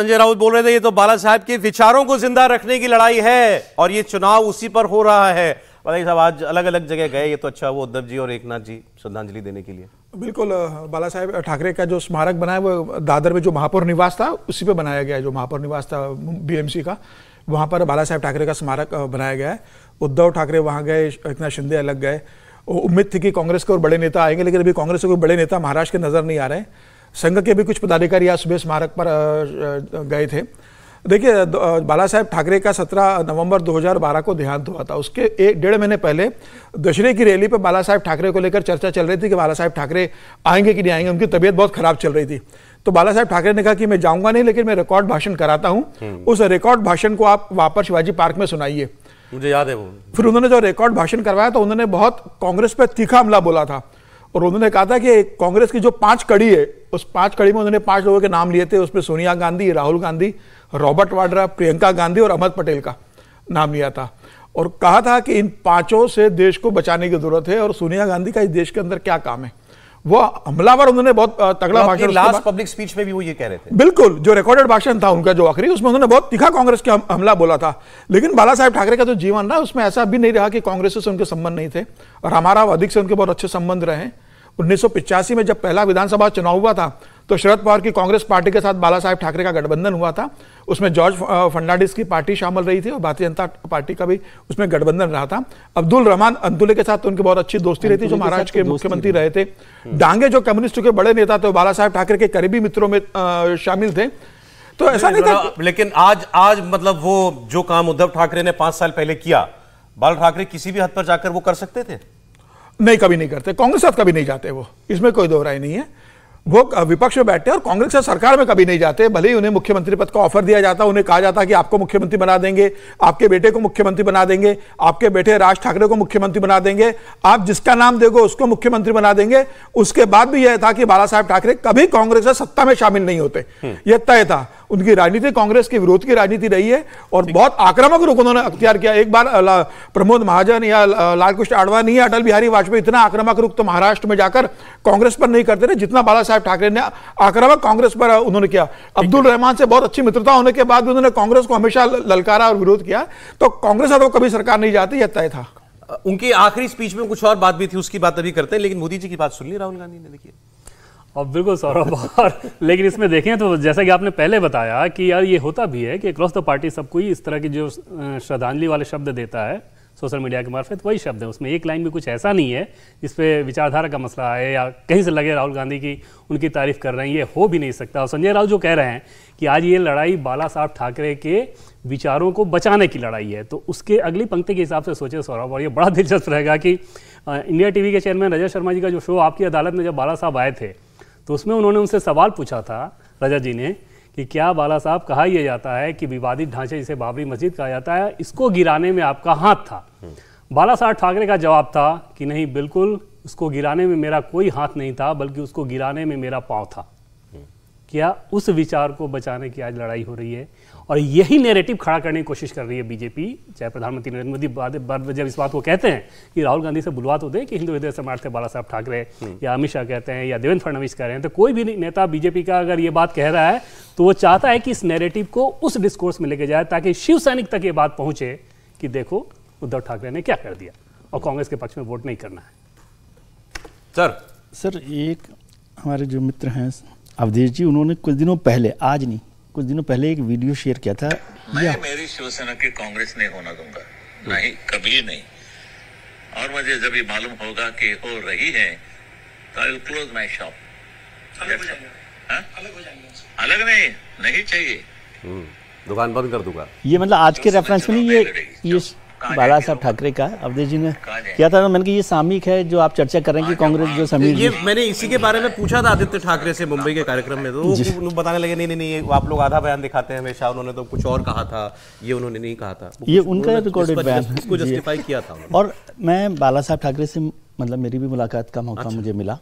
संजय राउत बोल रहे थे ये तो बाला साहब के विचारों को जिंदा रखने की लड़ाई है और ये चुनाव उसी पर हो रहा है बाला साहब आज अलग अलग जगह गए ये तो अच्छा वो उद्धव जी और एक नाथ जी श्रद्धांजलि देने के लिए बिल्कुल बाला साहेब ठाकरे का जो स्मारक बना है वो दादर में जो महापौर निवास था उसी पे बनाया गया है जो महापौर निवास था बीएमसी का वहाँ पर बाला साहेब ठाकरे का स्मारक बनाया गया है उद्धव ठाकरे वहाँ गए इतना शिंदे अलग गए उम्मीद थी कि कांग्रेस के और बड़े नेता आएंगे लेकिन अभी कांग्रेस के कोई बड़े नेता महाराष्ट्र के नज़र नहीं आ रहे हैं संघ के भी कुछ पदाधिकारी आज सुबह स्मारक पर गए थे देखिए बाला साहेब ठाकरे का 17 नवंबर 2012 को देहांत हुआ था उसके एक डेढ़ महीने पहले दशहरे की रैली पर बाला साहेब ठाकरे को लेकर चर्चा चल रही थी कि बाला साहेब ठाकरे आएंगे कि नहीं आएंगे उनकी तबीयत बहुत खराब चल रही थी तो बाला साहेब ठाकरे ने कहा कि मैं जाऊंगा नहीं लेकिन मैं रिकॉर्ड भाषण कराता हूँ हम्म। उस रिकॉर्ड भाषण को आप वापस शिवाजी पार्क में सुनाइए मुझे याद है वो फिर उन्होंने जो रिकॉर्ड भाषण करवाया तो उन्होंने बहुत कांग्रेस पर तीखा हमला बोला था और उन्होंने कहा था कि कांग्रेस की जो पांच कड़ी है उस पांच कड़ी में उन्होंने पांच लोगों के नाम लिए थे उसमें सोनिया गांधी राहुल गांधी रॉबर्ट वाड्रा प्रियंका गांधी और अहमद पटेल का नाम लिया था और कहा था कि इन पांचों से देश को बचाने की जरूरत है और सोनिया गांधी का इस देश के अंदर क्या काम है वो हमलावर उन्होंने बहुत तगड़ा भाषण लास्ट पब्लिक स्पीच में भी वो ये कह रहे थे बिल्कुल जो रिकॉर्डेड भाषण था उनका जो आखिरी उसमें उन्होंने बहुत तीखा कांग्रेस के हमला बोला था लेकिन बाला साहेब ठाकरे का जो जीवन रहा उसमें ऐसा भी नहीं रहा कि कांग्रेस से उनके संबंध नहीं थे और हमारा अधिक से उनके बहुत अच्छे संबंध रहे उन्नीस में जब पहला विधानसभा चुनाव हुआ था तो शरद पवार की कांग्रेस पार्टी के साथ बाला साहेब ठाकरे का गठबंधन हुआ था उसमें जॉर्ज फर्नांडिस की पार्टी शामिल रही थी और भारतीय जनता पार्टी का भी उसमें गठबंधन रहा था अब्दुल रहमान अंतुले के साथ तो उनकी बहुत अच्छी दोस्ती रही थी जो महाराष्ट्र के, के तो मुख्यमंत्री रहे थे डांगे जो कम्युनिस्ट के बड़े नेता थे बाला साहेब ठाकरे के करीबी मित्रों में शामिल थे तो ऐसा नहीं था लेकिन आज आज मतलब वो जो काम उद्धव ठाकरे ने पांच साल पहले किया बाला ठाकरे किसी भी हद पर जाकर वो कर सकते थे नहीं कभी नहीं करते कांग्रेस साथ कभी नहीं जाते वो इसमें कोई दो नहीं है वो विपक्ष में बैठते हैं और कांग्रेस सरकार में कभी नहीं जाते भले ही उन्हें मुख्यमंत्री पद का ऑफर दिया जाता उन्हें कहा जाता कि आपको मुख्यमंत्री बना देंगे आपके बेटे को मुख्यमंत्री बना देंगे आपके बेटे राज ठाकरे को मुख्यमंत्री बना देंगे आप जिसका नाम देगो उसको मुख्यमंत्री बना देंगे उसके बाद भी यह था कि बाला साहेब ठाकरे कभी कांग्रेस से सत्ता में शामिल नहीं होते हम्म। यह तय था उनकी राजनीति कांग्रेस के विरोध की राजनीति रही है और बहुत आक्रामक रूप उन्होंने अख्तियार किया एक बार प्रमोद महाजन या लालकृष्ण आडवाणी या अटल बिहारी वाजपेयी इतना आक्रामक रूप तो महाराष्ट्र में जाकर कांग्रेस पर नहीं करते थे जितना बाला साहब साहब ठाकरे ने आक्रामक कांग्रेस पर उन्होंने किया अब्दुल रहमान से बहुत अच्छी मित्रता होने के बाद भी उन्होंने कांग्रेस को हमेशा ललकारा और विरोध किया तो कांग्रेस अब कभी सरकार नहीं जाती यह तय था उनकी आखिरी स्पीच में कुछ और बात भी थी उसकी बात अभी करते हैं लेकिन मोदी जी की बात सुन ली राहुल गांधी ने देखिए अब बिल्कुल सौरभ और लेकिन इसमें देखें तो जैसा कि आपने पहले बताया कि यार ये होता भी है कि अक्रॉस द पार्टी सबको ही इस तरह की जो श्रद्धांजलि वाले शब्द देता है सोशल मीडिया के मार्फत वही शब्द है उसमें एक लाइन भी कुछ ऐसा नहीं है जिस पर विचारधारा का मसला है या कहीं से लगे राहुल गांधी की उनकी तारीफ कर रहे हैं ये हो भी नहीं सकता और संजय राव जो कह रहे हैं कि आज ये लड़ाई बाला साहब ठाकरे के विचारों को बचाने की लड़ाई है तो उसके अगली पंक्ति के हिसाब से सोचे सौरभ और ये बड़ा दिलचस्प रहेगा कि इंडिया टीवी के चेयरमैन रजत शर्मा जी का जो शो आपकी अदालत में जब बाला साहब आए थे तो उसमें उन्होंने उनसे सवाल पूछा था रजत जी ने कि क्या बाला साहब कहा यह जाता है कि विवादित ढांचे जिसे बाबरी मस्जिद कहा जाता है इसको गिराने में आपका हाथ था बाला साहब ठाकरे का जवाब था कि नहीं बिल्कुल उसको गिराने में मेरा कोई हाथ नहीं था बल्कि उसको गिराने में मेरा पाँव था क्या उस विचार को बचाने की आज लड़ाई हो रही है और यही नेरेटिव खड़ा करने की कोशिश कर रही है बीजेपी चाहे प्रधानमंत्री नरेंद्र मोदी बाद जब इस बात को कहते हैं कि राहुल गांधी से बुलवा तो दे कि हिंदू हृदय समाज से बाला साहब ठाकरे हम्म। या अमित शाह कहते हैं या देवेंद्र फडणवीस कह रहे हैं तो कोई भी नेता बीजेपी का अगर ये बात कह रहा है तो वो चाहता है कि इस नेरेटिव को उस डिस्कोर्स में लेके जाए ताकि शिव सैनिक तक ये बात पहुंचे कि देखो उद्धव ठाकरे ने क्या कर दिया और कांग्रेस के पक्ष में वोट नहीं करना है सर सर एक हमारे जो मित्र हैं अवधेश जी उन्होंने कुछ दिनों पहले आज नहीं कुछ दिनों पहले एक वीडियो शेयर किया था मैं मेरी शिवसेना के कांग्रेस नहीं होना दूंगा नहीं कभी नहीं और मुझे जब ये मालूम होगा कि हो रही है तो I will close my shop अलग नहीं नहीं चाहिए हम्म, दुकान बंद कर दूंगा ये मतलब आज के रेफरेंस में तो ये ये बाला साहब ठाकरे का अवधेश जी ने किया था मैंने कि ये सामिक है जो आप चर्चा कर रहे हैं कि हाँ, कांग्रेस जो समीर ये मैंने इसी के बारे में पूछा था आदित्य ठाकरे से मुंबई के कार्यक्रम में तो वो बताने लगे नहीं नहीं नहीं आप लोग आधा बयान दिखाते हैं हमेशा उन्होंने तो कुछ और कहा था ये उन्होंने नहीं कहा था ये उनका रिकॉर्डेड बयान जस्टिफाई किया था और मैं बाला साहब ठाकरे से मतलब मेरी भी मुलाकात का मौका अच्छा। मुझे मिला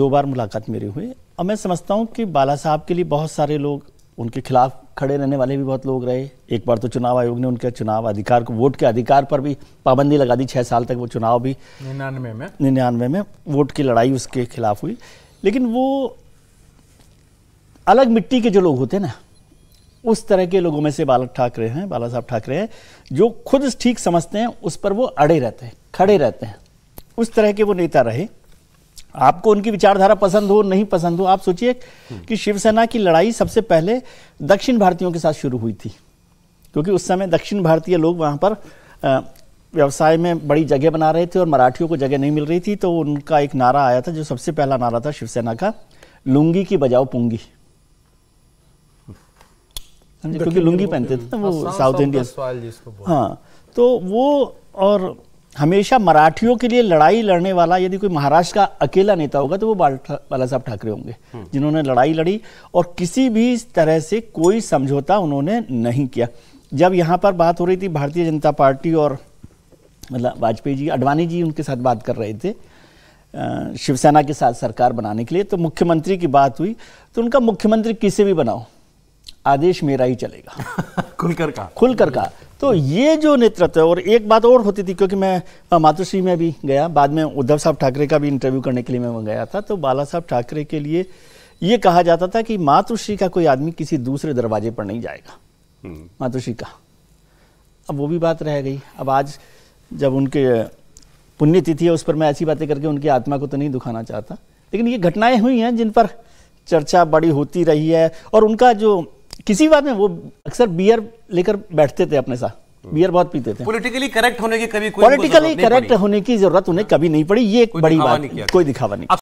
दो बार मुलाकात मेरी हुई और मैं समझता हूँ कि बाला साहब के लिए बहुत सारे लोग उनके खिलाफ खड़े रहने वाले भी बहुत लोग रहे एक बार तो चुनाव आयोग ने उनके चुनाव अधिकार को वोट के अधिकार पर भी पाबंदी लगा दी छः साल तक वो चुनाव भी निन्यानवे में निन्यानवे में वोट की लड़ाई उसके खिलाफ हुई लेकिन वो अलग मिट्टी के जो लोग होते हैं ना उस तरह के लोगों में से बाला ठाकरे हैं बाला साहब ठाकरे हैं जो खुद ठीक समझते हैं उस पर वो अड़े रहते हैं खड़े रहते हैं उस तरह के वो नेता रहे आपको उनकी विचारधारा पसंद हो नहीं पसंद हो आप सोचिए कि शिवसेना की लड़ाई सबसे पहले दक्षिण भारतीयों के साथ शुरू हुई थी क्योंकि उस समय दक्षिण भारतीय लोग वहां पर व्यवसाय में बड़ी जगह बना रहे थे और मराठियों को जगह नहीं मिल रही थी तो उनका एक नारा आया था जो सबसे पहला नारा था शिवसेना का लुंगी की बजाओ पुंगी क्योंकि लुंगी पहनते थे वो हाँ, साउथ इंडियन हाँ तो वो और हमेशा मराठियों के लिए लड़ाई लड़ने वाला यदि कोई महाराष्ट्र का अकेला नेता होगा तो वो बाला साहब ठाकरे होंगे हम्म। जिन्होंने लड़ाई लड़ी और किसी भी तरह से कोई समझौता उन्होंने नहीं किया जब यहाँ पर बात हो रही थी भारतीय जनता पार्टी और मतलब वाजपेयी जी अडवाणी जी उनके साथ बात कर रहे थे शिवसेना के साथ सरकार बनाने के लिए तो मुख्यमंत्री की बात हुई तो उनका मुख्यमंत्री किसे भी बनाओ आदेश मेरा ही चलेगा खुलकर का खुलकर का तो ये जो नेतृत्व है और एक बात और होती थी क्योंकि मैं मातुश्री में भी गया बाद में उद्धव साहब ठाकरे का भी इंटरव्यू करने के लिए मैं गया था तो बाला साहब ठाकरे के लिए ये कहा जाता था कि मातुश्री का कोई आदमी किसी दूसरे दरवाजे पर नहीं जाएगा हम्म। मातुश्री का अब वो भी बात रह गई अब आज जब उनके पुण्यतिथि है उस पर मैं ऐसी बातें करके उनकी आत्मा को तो नहीं दुखाना चाहता लेकिन ये घटनाएं हुई हैं जिन पर चर्चा बड़ी होती रही है और उनका जो किसी बात में वो अक्सर बियर लेकर बैठते थे अपने साथ बियर हाँ। बहुत पीते थे पॉलिटिकली करेक्ट होने की कभी पॉलिटिकली करेक्ट होने की जरूरत उन्हें कभी नहीं पड़ी ये एक बड़ी बात कोई दिखावा नहीं